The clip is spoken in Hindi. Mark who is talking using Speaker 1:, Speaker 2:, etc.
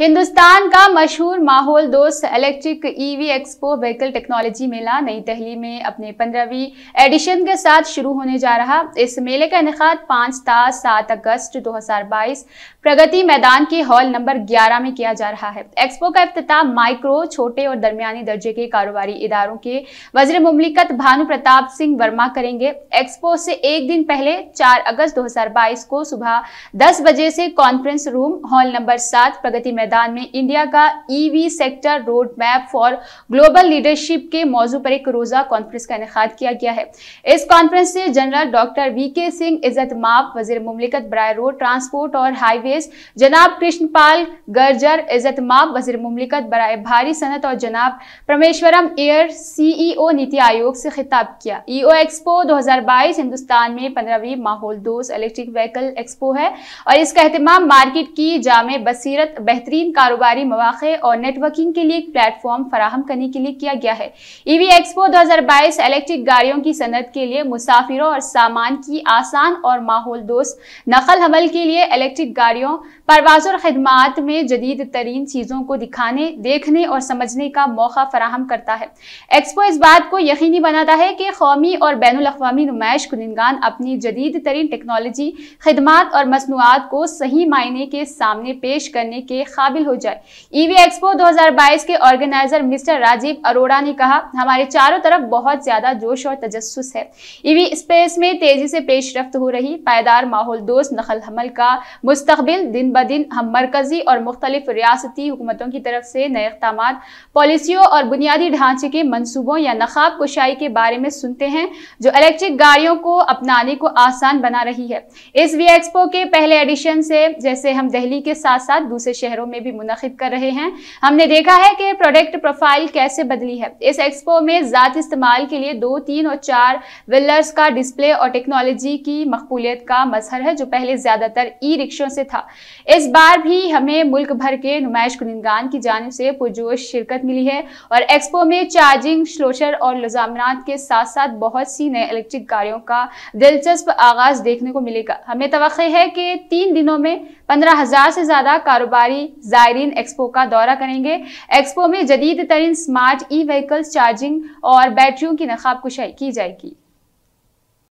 Speaker 1: हिंदुस्तान का मशहूर माहौल दोस्त electric EV expo vehicle technology मेला नई दिल्ली में अपने पंद्रहवीं एडिशन के साथ शुरू होने जा रहा इस मेले का इनका पाँच ता सात अगस्त 2022 प्रगति मैदान के हॉल नंबर 11 में किया जा रहा है एक्सपो का अफ्ताह माइक्रो छोटे और दरमियानी दर्जे के कारोबारी इदारों के वजर ममलिकत भानु प्रताप सिंह वर्मा करेंगे एक्सपो से एक दिन पहले चार अगस्त दो को सुबह दस बजे से कॉन्फ्रेंस रूम हॉल नंबर सात प्रगति मैदान में इंडिया का EV sector road map for global leadership के मौजू पर एक रोजा कॉन्फ्रेंस का इनका किया गया है इस कॉन्फ्रेंस से जनरल डॉक्टर वी सिंह इज्जत माप वजीर मुमलिकत बरए रोड ट्रांसपोर्ट और हाईवेज जनाब कृष्णपाल गर्जर इज्जत माप वजीर मुमलिकत बरए भारी सनत और जनाब परमेश्वरम एयर सीईओ नीति आयोग से खिताब किया ईओ एक्सपो 2022 हिंदुस्तान में पंद्रहवीं माहौल दोस्त इलेक्ट्रिक व्हीकल एक्सपो है और इसका अहतमाम मार्केट की जामे बसीरत बेहतरीन बेहतरीन कारोबारी मौाक़े और नेटवर्किंग के लिए एक प्लेटफॉर्म फराहम करने के लिए किया गया है ईवी एक्सपो 2022 इलेक्ट्रिक गाड़ियों की सनत के लिए मुसाफिरों और सामान की आसान और माहौल दोस्त नकल हमल के लिए इलेक्ट्रिक गाड़ियों परवाज और खदमात में जदीद तरीन चीज़ों को दिखाने देखने और समझने का मौका फराहम करता है एक्सपो इस बात को यकीनी बनाता है कि कौमी और बैन अवी नुमाइश कुनंदगान अपनी जदीद तरीन टेक्नोलॉजी खदमात और मसनूआत को सही मायने के सामने पेश करने के खास काबिल हो जाए ईवी एक्सपो 2022 के ऑर्गेनाइजर मिस्टर राजीव अरोड़ा ने कहा हमारे चारों तरफ बहुत ज्यादा जोश और तजस है ईवी e स्पेस में तेजी से पेश रफ्त हो रही पायदार माहौल दोस्त नखल हमल का मुस्तबिल दिन ब दिन हम मरकजी और मुख्तलिफ रियासती हुकूमतों की तरफ से नए इकदाम पॉलिसियों और बुनियादी ढांचे के मनसूबों या नकाब कुशाई के बारे में सुनते हैं जो इलेक्ट्रिक गाड़ियों को अपनाने को आसान बना रही है इस वी एक्सपो के पहले एडिशन से जैसे हम दिल्ली के साथ साथ दूसरे शहरों में में भी मुनद कर रहे हैं हमने देखा है कि प्रोडक्ट प्रोफाइल कैसे बदली है इस एक्सपो में ज़ात इस्तेमाल के लिए दो तीन और चार विलर्स का डिस्प्ले और टेक्नोलॉजी की मकबूलियत का मजहर है जो पहले ज़्यादातर ई रिक्शों से था इस बार भी हमें मुल्क भर के नुमाइश कुनिंदगान की जानब से पुरजोश शिरकत मिली है और एक्सपो में चार्जिंग शलोशर और लजामरात के साथ साथ बहुत सी नए इलेक्ट्रिक गाड़ियों का दिलचस्प आगाज देखने को मिलेगा हमें तो है कि तीन दिनों में पंद्रह हजार से ज्यादा कारोबारी जायरीन एक्सपो का दौरा करेंगे एक्सपो में जदीद तरीन स्मार्ट ई व्हीकल्स चार्जिंग और बैटरियों की नकाब कुशाई की जाएगी